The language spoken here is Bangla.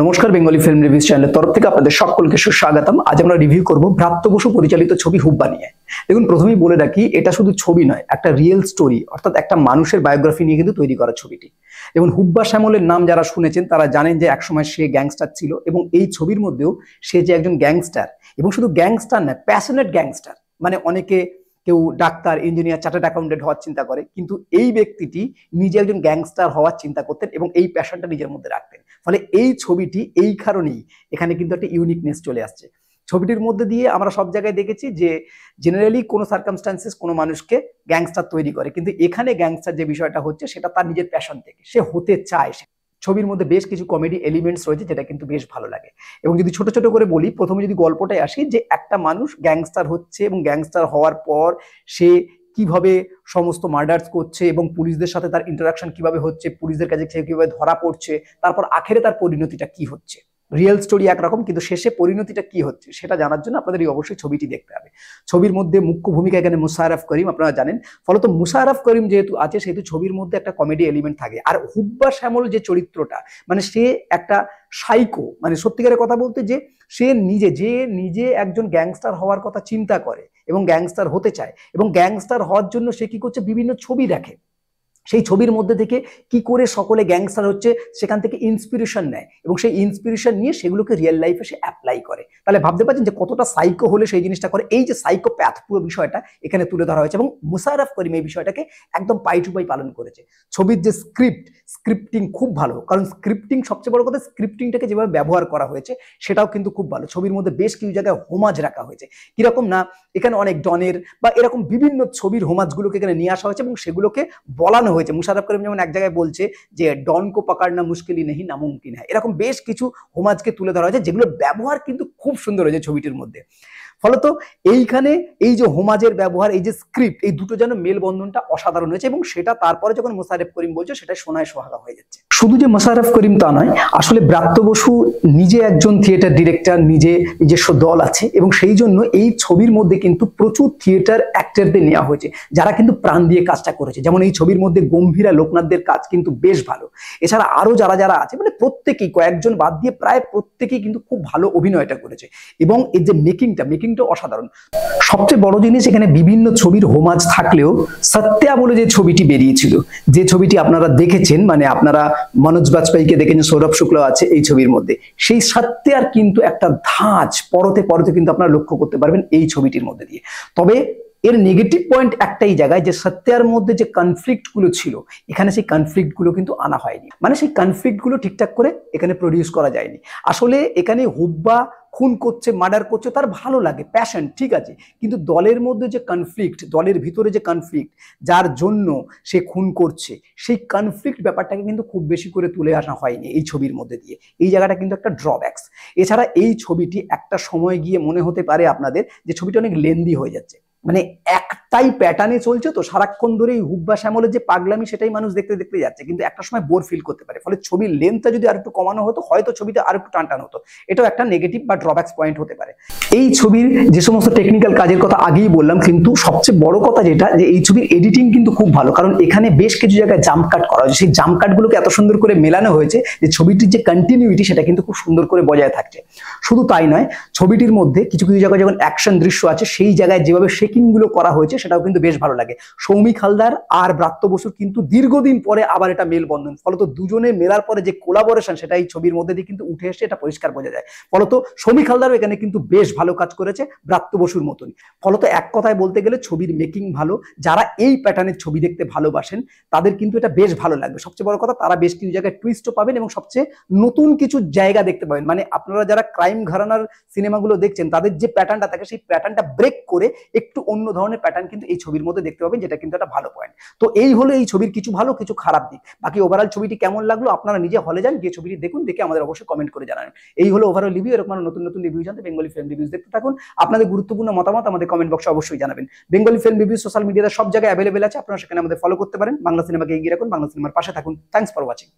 নমস্কার বেঙ্গলি ফিল্ম রিভিউজ চ্যানেলের তরফ থেকে আপনাদের সকলকে সুস্বাগতম আজ আমরা রিভিউ করব ভ্রাত্য বসু পরিচালিত ছবি হুব্বা নিয়ে দেখুন প্রথমেই বলে রাখি এটা শুধু ছবি নয় একটা রিয়েল স্টোরি অর্থাৎ একটা মানুষের বায়োগ্রাফি নিয়ে কিন্তু তৈরি করা ছবিটি এবং হুব্বা শ্যামলের নাম যারা শুনেছেন তারা জানেন যে একসময় সে গ্যাংস্টার ছিল এবং এই ছবির মধ্যেও সে যে একজন গ্যাংস্টার এবং শুধু গ্যাংস্টার না প্যাশনেট গ্যাংস্টার মানে অনেকে কেউ ডাক্তার ইঞ্জিনিয়ার চার্টার্ড অ্যাকাউন্টেন্ট হওয়ার চিন্তা করে কিন্তু এই ব্যক্তিটি নিজে একজন গ্যাংস্টার হওয়ার চিন্তা করতেন এবং এই প্যাশনটা নিজের মধ্যে রাখতেন ফলে এই ছবিটি এই কারণেই এখানে কিন্তু একটা ইউনিকনেস চলে আসছে ছবিটির মধ্যে দিয়ে আমরা সব জায়গায় দেখেছি যে জেনারেলি কোনো সার্কামস্টান্সেস কোনো মানুষকে গ্যাংস্টার তৈরি করে কিন্তু এখানে গ্যাংস্টার যে বিষয়টা হচ্ছে সেটা তার নিজের প্যাশন থেকে সে হতে চায় ছবির মধ্যে বেশ কিছু কমেডি এলিমেন্টস রয়েছে যেটা কিন্তু বেশ ভালো লাগে এবং যদি ছোট ছোট করে বলি প্রথমে যদি গল্পটাই আসি যে একটা মানুষ গ্যাংস্টার হচ্ছে এবং গ্যাংস্টার হওয়ার পর সে কিভাবে সমস্ত মার্ডার্স করছে এবং পুলিশদের সাথে তার ইন্টারাকশন কিভাবে হচ্ছে পুলিশদের কাছে সে কিভাবে ধরা পড়ছে তারপর আখেরে তার পরিণতিটা কি হচ্ছে রিয়েল স্টোরি একরকম কিন্তু শেষে পরিণতিটা কি হচ্ছে সেটা জানার জন্য আপনাদের এই অবশ্যই ছবিটি দেখতে হবে ছবির মধ্যে মুখ্য ভূমিকা এখানে মুশারফ করিম আপনারা জানেন ফলত মুশারফ করিম যেহেতু আছে সেহেতু ছবির মধ্যে একটা কমেডি এলিমেন্ট থাকে আর হুব্বা শ্যামল যে চরিত্রটা মানে সে একটা সাইকো মানে সত্যিকারের কথা বলতে যে সে নিজে যে নিজে একজন গ্যাংস্টার হওয়ার কথা চিন্তা করে এবং গ্যাংস্টার হতে চায় এবং গ্যাংস্টার হওয়ার জন্য সে কি করছে বিভিন্ন ছবি দেখে সেই ছবির মধ্যে থেকে কি করে সকলে গ্যাংস্টার হচ্ছে সেখান থেকে ইন্সপিরেশন নেয় এবং সেই ইন্সপিরেশন নিয়ে সেগুলোকে রিয়েল লাইফে সে অ্যাপ্লাই করে তাহলে ভাবতে পারছেন যে কতটা সাইকো হলে সেই জিনিসটা করে এই যে সাইকো প্যাথ পুরো বিষয়টা এখানে তুলে ধরা হয়েছে এবং মুসারফ করিম এই বিষয়টাকে একদম পাই টু পাই পালন করেছে ছবির যে স্ক্রিপ্ট স্ক্রিপ্টিং খুব ভালো কারণ স্ক্রিপ্টিং সবচেয়ে বড় কথা স্ক্রিপ্টিংটাকে যেভাবে ব্যবহার করা হয়েছে সেটাও কিন্তু খুব ভালো ছবির মধ্যে বেশ কিছু জায়গায় হোমাজ রাখা হয়েছে কিরকম না এখানে অনেক ডনের বা এরকম বিভিন্ন ছবির হোমাজগুলোকে এখানে নিয়ে আসা হয়েছে এবং সেগুলোকে বলানো হয়েছে মুশারফ করিম যেমন এক জায়গায় বলছে যে ডনকো পাকাড়না মুশকিলই নেই মুমকিন হ্যাঁ এরকম বেশ কিছু হোমাজকে তুলে ধরা হয়েছে যেগুলোর ব্যবহার কিন্তু খুব সুন্দর হয়েছে ছবিটির মধ্যে ফলত এইখানে এই যে হোমাজের ব্যবহার এই যে স্ক্রিপ্ট এই দুটো যেন মেলবন্ধনটা অসাধারণ হয়েছে এবং সেটা তারপরে যখন মোশারেফ করিম বলছে সেটা সোনায় সোহাগা হয়ে যাচ্ছে শুধু যে মোশারফ করিম তা নয় আসলে ব্রাত্য বসু নিজে একজন থিয়েটার ডিরেক্টর নিজে নিজস্ব দল আছে এবং সেই জন্য এই ছবির মধ্যে কিন্তু প্রচুর থিয়েটার অ্যাক্টরদের নেওয়া হয়েছে যারা কিন্তু প্রাণ দিয়ে কাজটা করেছে যেমন এই ছবির মধ্যে গম্ভীরা লোকনাথদের কাজ কিন্তু বেশ ভালো এছাড়া আরও যারা যারা আছে মানে প্রত্যেকেই কয়েকজন বাদ দিয়ে প্রায় প্রত্যেকেই কিন্তু খুব ভালো অভিনয়টা করেছে এবং এর যে মেকিংটা মেকিং প্রিন্টও অসাধারণ সবচেয়ে বড় জিনিস এখানে বিভিন্ন ছবির হোমাজ থাকলেও সত্যা বলে যে ছবিটি বেরিয়েছিল যে ছবিটি আপনারা দেখেছেন মানে আপনারা মনোজ বাজপেয়ীকে দেখেছেন সৌরভ শুক্ল আছে এই ছবির মধ্যে সেই সত্যার কিন্তু একটা ধাঁচ পরতে পরতে কিন্তু আপনারা লক্ষ্য করতে পারবেন এই ছবিটির মধ্যে দিয়ে তবে এর নেগেটিভ পয়েন্ট একটাই জায়গায় যে সত্যার মধ্যে যে কনফ্লিক্টগুলো ছিল এখানে সেই কনফ্লিক্টগুলো কিন্তু আনা হয়নি মানে সেই কনফ্লিক্টগুলো ঠিকঠাক করে এখানে প্রডিউস করা যায়নি আসলে এখানে হুব্বা খুন করছে মার্ডার করছে তার ভালো লাগে প্যাশন ঠিক আছে কিন্তু দলের মধ্যে যে কনফ্লিক্ট দলের ভিতরে যে কনফ্লিক্ট যার জন্য সে খুন করছে সেই কনফ্লিক্ট ব্যাপারটাকে কিন্তু খুব বেশি করে তুলে আসা হয়নি এই ছবির মধ্যে দিয়ে এই জায়গাটা কিন্তু একটা ড্রব্যাক্স এছাড়া এই ছবিটি একটা সময় গিয়ে মনে হতে পারে আপনাদের যে ছবিটা অনেক লেন্দি হয়ে যাচ্ছে মানে একটাই প্যাটার্নে চলছে তো সারাক্ষণ ধরে এই হুব্বা শ্যামলের যে পাগলামি সেটাই মানুষ দেখতে দেখতে যাচ্ছে কিন্তু একটা সময় বোর ফিল করতে পারে ফলে ছবির লেন্থটা যদি আর একটু কমানো হতো হয়তো ছবিটা আর একটু টানটান হতো এটাও একটা নেগেটিভ বা ড্রব্যাক্স পয়েন্ট হতে পারে এই ছবির যে সমস্ত টেকনিক্যাল কাজের কথা আগেই বললাম কিন্তু সবচেয়ে বড় কথা যেটা যে এই ছবির এডিটিং কিন্তু খুব ভালো কারণ এখানে বেশ কিছু জায়গায় জাম্প কাট করা হয়েছে সেই জাম্প কাটগুলোকে এত সুন্দর করে মেলানো হয়েছে যে ছবিটির যে কন্টিনিউটি সেটা কিন্তু খুব সুন্দর করে বজায় থাকছে শুধু তাই নয় ছবিটির মধ্যে কিছু কিছু জায়গায় যখন অ্যাকশন দৃশ্য আছে সেই জায়গায় যেভাবে সে মেকিংগুলো করা হয়েছে সেটাও কিন্তু বেশ ভালো লাগে সৌমিক হালদার আর ব্রাত্য বসুর কিন্তু দীর্ঘদিন পরে আবার এটা মেলবন্ধন ফলত দুজনে মেলার পরে যে কোলাবোরেশন সেটা এই ছবির মধ্যে দিয়ে কিন্তু উঠে এসে এটা পরিষ্কার বোঝা যায় ফলত সৌমিক হালদারও এখানে কিন্তু বেশ ভালো কাজ করেছে ব্রাত্য বসুর মতনই ফলত এক কথায় বলতে গেলে ছবির মেকিং ভালো যারা এই প্যাটার্নের ছবি দেখতে ভালোবাসেন তাদের কিন্তু এটা বেশ ভালো লাগবে সবচেয়ে বড় কথা তারা বেশ কিছু জায়গায় টুইস্টও পাবেন এবং সবচেয়ে নতুন কিছু জায়গা দেখতে পাবেন মানে আপনারা যারা ক্রাইম ঘরানার সিনেমাগুলো দেখছেন তাদের যে প্যাটার্নটা থাকে সেই প্যাটার্নটা ব্রেক করে একটু অন্য ধরনের প্যাটার্ন কিন্তু এই ছবির মধ্যে দেখতে পাবেন যেটা কিন্তু একটা ভালো পয়েন্ট তো এই হলো এই ছবির কিছু ভালো কিছু খারাপ দিক বাকি ওভারঅল ছবিটি কেমন লাগলো আপনারা নিজে হলে যান গিয়ে ছবিটি দেখুন দেখে আমাদের অবশ্যই কমেন্ট করে জানান এই হলো ওভারঅল রিভিউ এরকম নতুন নতুন রিভিউ জানতে বেঙ্গলি ফিল্ম রিভিউজ দেখতে থাকুন আপনাদের গুরুত্বপূর্ণ মতামত আমাদের কমেন্ট বক্সে অবশ্যই জানাবেন বেঙ্গলি ফিল্ম রিভিউ সোশ্যাল মিডিয়াতে সব জায়গায় অ্যাভেলেবেল আছে আপনারা সেখানে আমাদের ফলো করতে পারেন বাংলা সিনেমাকে এগিয়ে রাখুন বাংলা সিনেমার পাশে থাকুন থ্যাংকস ফর ওয়াচিং